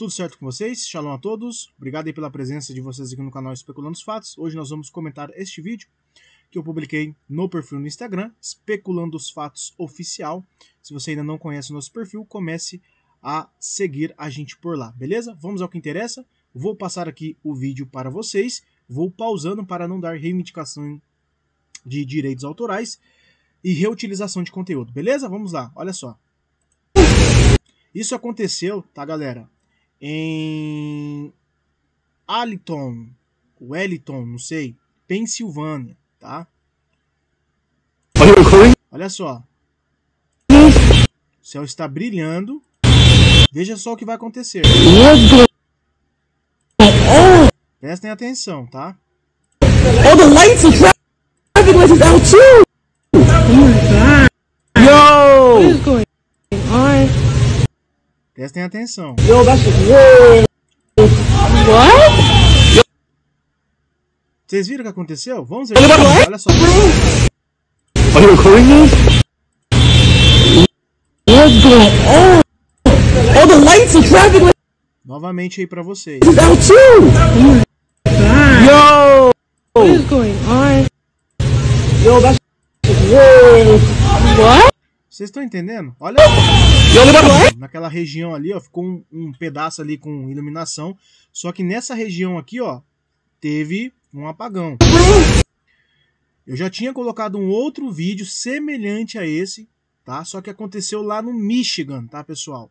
Tudo certo com vocês? Shalom a todos. Obrigado aí pela presença de vocês aqui no canal Especulando os Fatos. Hoje nós vamos comentar este vídeo que eu publiquei no perfil no Instagram, Especulando os Fatos Oficial. Se você ainda não conhece o nosso perfil, comece a seguir a gente por lá, beleza? Vamos ao que interessa. Vou passar aqui o vídeo para vocês. Vou pausando para não dar reivindicação de direitos autorais e reutilização de conteúdo, beleza? Vamos lá, olha só. Isso aconteceu, tá, galera? em Aliton, Wellington, não sei, Pensilvânia, tá? Olha só. O céu está brilhando. Veja só o que vai acontecer. Prestem atenção, tá? Oh, the lights are driving out too. Prestem atenção. Vocês viram o que aconteceu? Vamos ver. Olha só. Are you recording this? What's going on? All the lights are traffic lights. Novamente aí pra vocês. Is out too! Yo! What is going on? Yo, that's... What? Vocês estão entendendo? Olha. Naquela região ali, ó, ficou um, um pedaço ali com iluminação. Só que nessa região aqui, ó, teve um apagão. Eu já tinha colocado um outro vídeo semelhante a esse, tá? Só que aconteceu lá no Michigan, tá, pessoal?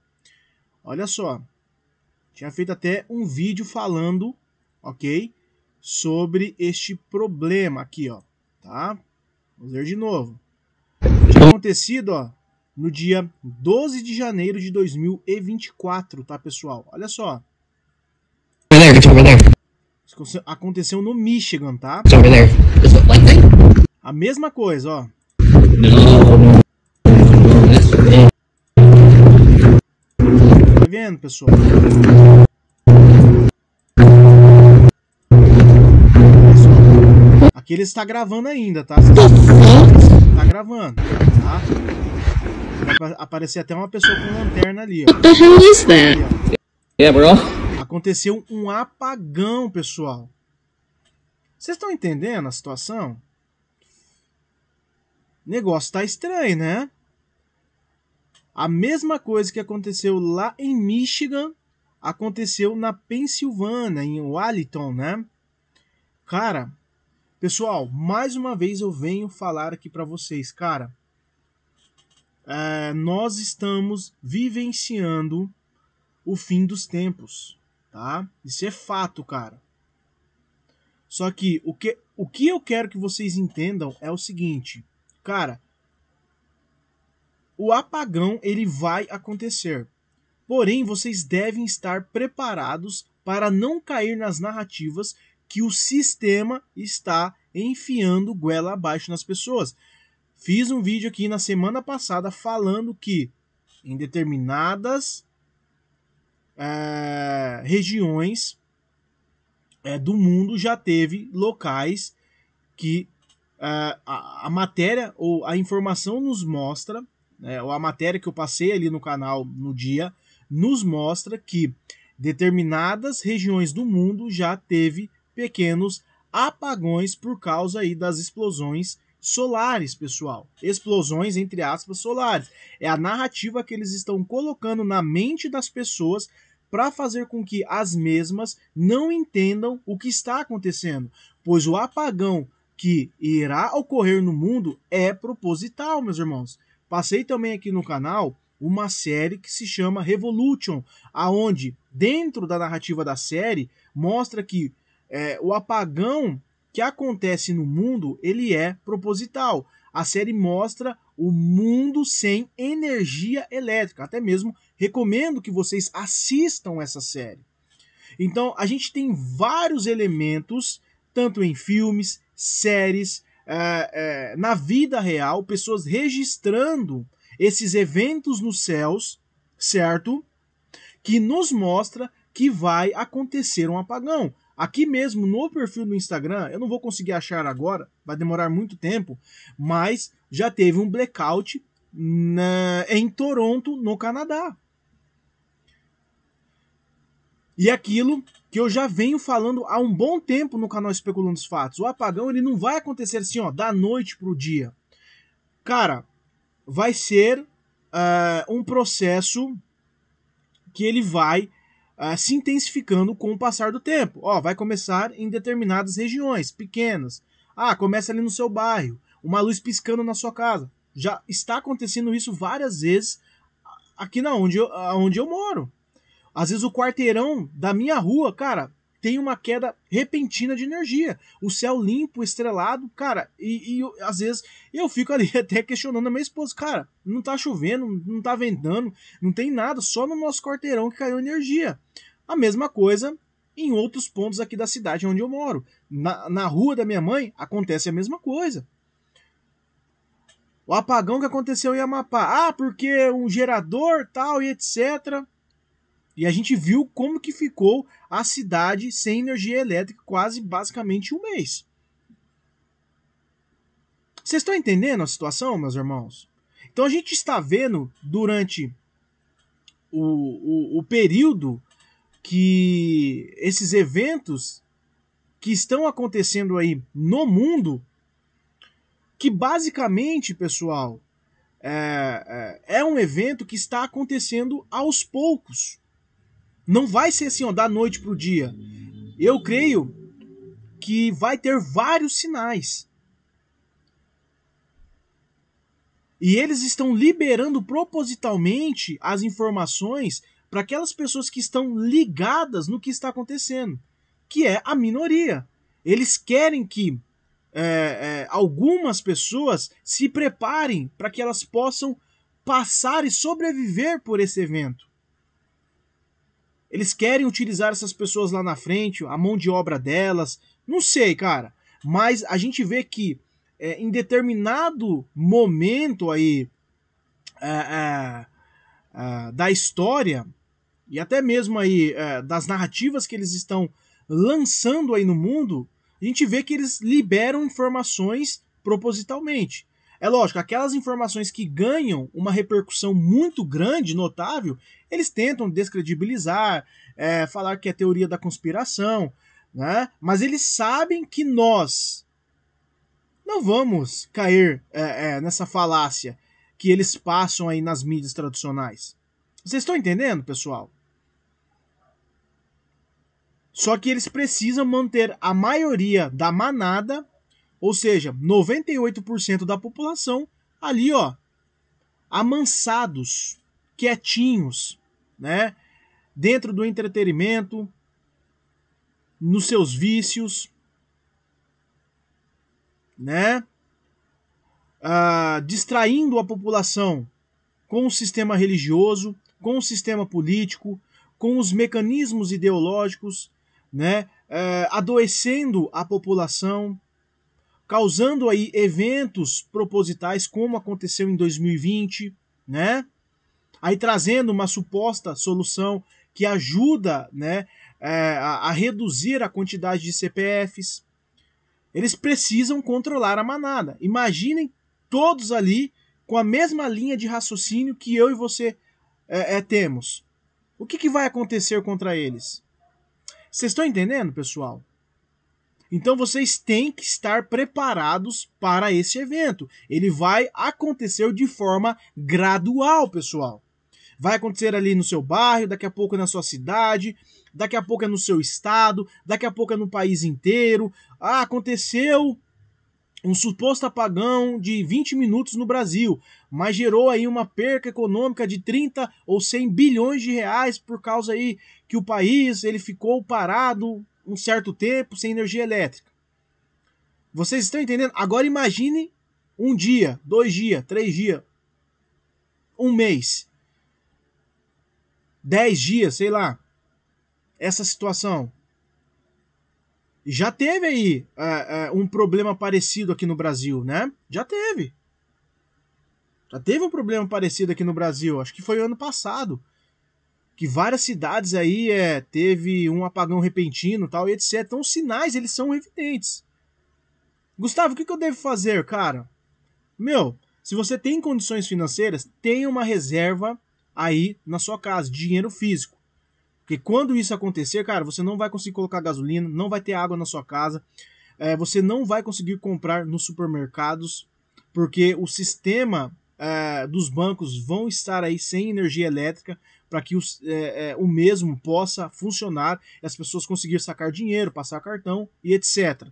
Olha só. Tinha feito até um vídeo falando, ok? Sobre este problema aqui, ó. Tá? Vamos ver de novo. Tinha acontecido, ó no dia 12 de janeiro de 2024, tá, pessoal? Olha só. Aconteceu no Michigan, tá? A mesma coisa, ó. Tá vendo, pessoal? Aqui ele está gravando ainda, tá? Está gravando, tá? aparecer até uma pessoa com lanterna ali, ó. What the hell is that? Yeah, bro. Aconteceu um apagão, pessoal. Vocês estão entendendo a situação? O negócio tá estranho, né? A mesma coisa que aconteceu lá em Michigan aconteceu na Pensilvânia, em Wellington, né? Cara, pessoal, mais uma vez eu venho falar aqui para vocês, cara uh, nós estamos vivenciando o fim dos tempos, tá? Isso é fato, cara. Só que o que, o que eu quero que vocês entendam é o seguinte, cara, o apagão ele vai acontecer. Porém, vocês devem estar preparados para não cair nas narrativas que o sistema está enfiando goela abaixo nas pessoas. Fiz um vídeo aqui na semana passada falando que em determinadas é, regiões é, do mundo já teve locais que é, a, a, matéria ou a informação nos mostra, né, ou a matéria que eu passei ali no canal no dia, nos mostra que determinadas regiões do mundo já teve pequenos apagões por causa aí das explosões solares, pessoal. Explosões, entre aspas, solares. É a narrativa que eles estão colocando na mente das pessoas para fazer com que as mesmas não entendam o que está acontecendo, pois o apagão que irá ocorrer no mundo é proposital, meus irmãos. Passei também aqui no canal uma série que se chama Revolution, aonde dentro da narrativa da série mostra que é, o apagão que acontece no mundo, ele é proposital. A série mostra o mundo sem energia elétrica. Até mesmo recomendo que vocês assistam essa série. Então, a gente tem vários elementos, tanto em filmes, séries, é, é, na vida real, pessoas registrando esses eventos nos céus, certo? Que nos mostra que vai acontecer um apagão. Aqui mesmo no perfil do Instagram, eu não vou conseguir achar agora, vai demorar muito tempo, mas já teve um blackout na, em Toronto, no Canadá. E aquilo que eu já venho falando há um bom tempo no canal Especulando os Fatos. O apagão ele não vai acontecer assim, ó, da noite pro dia. Cara, vai ser uh, um processo que ele vai uh, se intensificando com o passar do tempo. Ó, vai começar em determinadas regiões pequenas. Ah, começa ali no seu bairro, uma luz piscando na sua casa. Já está acontecendo isso várias vezes aqui na onde eu, onde eu moro. Às vezes o quarteirão da minha rua, cara, tem uma queda repentina de energia. O céu limpo, estrelado, cara, e, e, às vezes eu fico ali até questionando a minha esposa, cara, não tá chovendo, não tá ventando, não tem nada, só no nosso quarteirão que caiu energia. A mesma coisa em outros pontos aqui da cidade onde eu moro. Na, na rua da minha mãe acontece a mesma coisa. O apagão que aconteceu em Amapá. Ah, porque um gerador tal e etc e a gente viu como que ficou a cidade sem energia elétrica quase basicamente um mês. Vocês estão entendendo a situação, meus irmãos? Então a gente está vendo durante o, o, o período que esses eventos que estão acontecendo aí no mundo, que basicamente, pessoal, é, é, é um evento que está acontecendo aos poucos. Não vai ser assim, ó, da noite pro dia. Eu creio que vai ter vários sinais. E eles estão liberando propositalmente as informações para aquelas pessoas que estão ligadas no que está acontecendo, que é a minoria. Eles querem que é, é, algumas pessoas se preparem para que elas possam passar e sobreviver por esse evento. Eles querem utilizar essas pessoas lá na frente, a mão de obra delas, não sei, cara. Mas a gente vê que é, em determinado momento aí é, é, é da história e até mesmo aí é, das narrativas que eles estão lançando aí no mundo, a gente vê que eles liberam informações propositalmente. É lógico, aquelas informações que ganham uma repercussão muito grande, notável, eles tentam descredibilizar, é, falar que é teoria da conspiração, né? mas eles sabem que nós não vamos cair é, é, nessa falácia que eles passam aí nas mídias tradicionais. Vocês estão entendendo, pessoal? Só que eles precisam manter a maioria da manada ou seja, 98% da população ali, ó, amansados, quietinhos, né? Dentro do entretenimento, nos seus vícios, né? Ah, distraindo a população com o sistema religioso, com o sistema político, com os mecanismos ideológicos, né? Ah, adoecendo a população, causando aí eventos propositais como aconteceu em 2020, né? Aí trazendo uma suposta solução que ajuda, né, é, a, a reduzir a quantidade de CPFs. Eles precisam controlar a manada. Imaginem todos ali com a mesma linha de raciocínio que eu e você é, é, temos. O que, que vai acontecer contra eles? Vocês estão entendendo, pessoal? Então vocês têm que estar preparados para esse evento. Ele vai acontecer de forma gradual, pessoal. Vai acontecer ali no seu bairro, daqui a pouco na sua cidade, daqui a pouco é no seu estado, daqui a pouco é no país inteiro. Ah, aconteceu um suposto apagão de 20 minutos no Brasil, mas gerou aí uma perca econômica de 30 ou 100 bilhões de reais por causa aí que o país ele ficou parado um certo tempo sem energia elétrica. Vocês estão entendendo? Agora imagine um dia, dois dias, três dias, um mês, dez dias, sei lá, essa situação. Já teve aí uh, uh, um problema parecido aqui no Brasil, né? Já teve. Já teve um problema parecido aqui no Brasil, acho que foi ano passado que várias cidades aí é, teve um apagão repentino tal, e etc. Então os sinais, eles são evidentes. Gustavo, o que, que eu devo fazer, cara? Meu, se você tem condições financeiras, tenha uma reserva aí na sua casa, dinheiro físico. Porque quando isso acontecer, cara, você não vai conseguir colocar gasolina, não vai ter água na sua casa, é, você não vai conseguir comprar nos supermercados, porque o sistema é, dos bancos vão estar aí sem energia elétrica, para que os, é, é, o mesmo possa funcionar e as pessoas conseguirem sacar dinheiro, passar cartão e etc.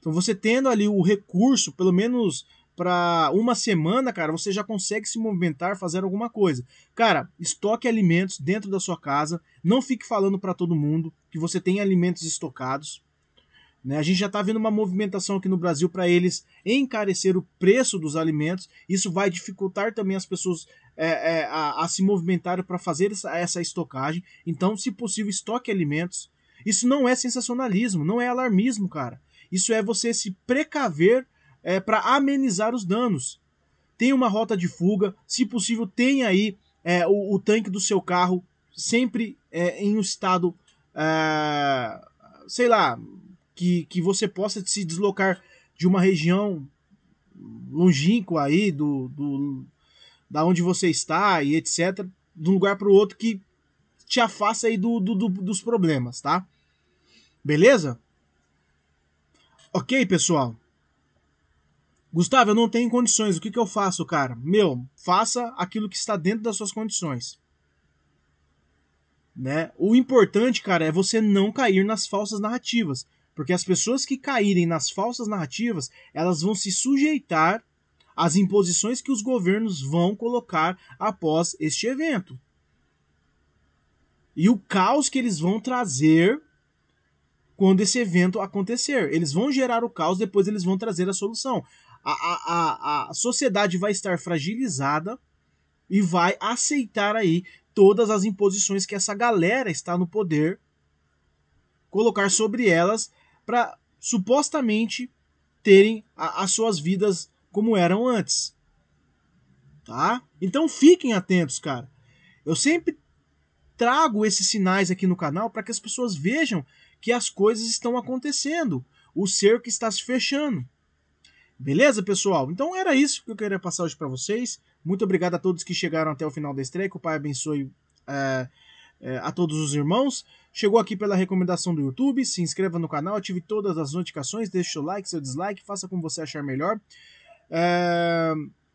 Então você tendo ali o recurso, pelo menos para uma semana, cara, você já consegue se movimentar, fazer alguma coisa. Cara, estoque alimentos dentro da sua casa, não fique falando para todo mundo que você tem alimentos estocados. Né? A gente já está vendo uma movimentação aqui no Brasil para eles encarecer o preço dos alimentos. Isso vai dificultar também as pessoas é, é, a, a, se movimentar para fazer essa, essa estocagem. Então, se possível, estoque alimentos. Isso não é sensacionalismo, não é alarmismo, cara. Isso é você se precaver é, para amenizar os danos. Tem uma rota de fuga, se possível, tem aí é, o, o, tanque do seu carro sempre é, em um estado, é, sei lá, que, que você possa se deslocar de uma região longínqua aí do, do da onde você está e etc, de um lugar para o outro que te afasta aí do, do, do, dos problemas, tá? Beleza? Ok, pessoal. Gustavo, eu não tenho condições. O que, que eu faço, cara? Meu, faça aquilo que está dentro das suas condições. Né? O importante, cara, é você não cair nas falsas narrativas. Porque as pessoas que caírem nas falsas narrativas, elas vão se sujeitar as imposições que os governos vão colocar após este evento. E o caos que eles vão trazer quando esse evento acontecer. Eles vão gerar o caos, depois eles vão trazer a solução. A, a, a, a sociedade vai estar fragilizada e vai aceitar aí todas as imposições que essa galera está no poder colocar sobre elas para supostamente terem as suas vidas como eram antes. Tá? Então fiquem atentos, cara. Eu sempre trago esses sinais aqui no canal para que as pessoas vejam que as coisas estão acontecendo, o cerco está se fechando. Beleza, pessoal? Então era isso que eu queria passar hoje para vocês. Muito obrigado a todos que chegaram até o final da estreia. Que o Pai abençoe é, é, a todos os irmãos. Chegou aqui pela recomendação do YouTube. Se inscreva no canal, ative todas as notificações, deixe o like, seu dislike, faça como você achar melhor. É...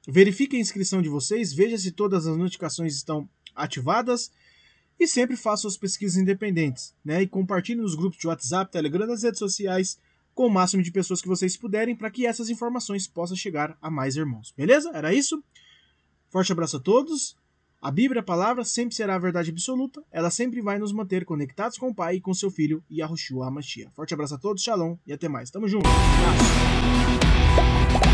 Verifique a inscrição de vocês, veja se todas as notificações estão ativadas e sempre faça suas pesquisas independentes, né? E compartilhe nos grupos de WhatsApp, Telegram, nas redes sociais com o máximo de pessoas que vocês puderem para que essas informações possam chegar a mais irmãos. Beleza? Era isso? Forte abraço a todos. A Bíblia, a palavra, sempre será a verdade absoluta. Ela sempre vai nos manter conectados com o Pai e com seu Filho e a Roshua Forte abraço a todos, Shalom e até mais. Tamo junto. abraço.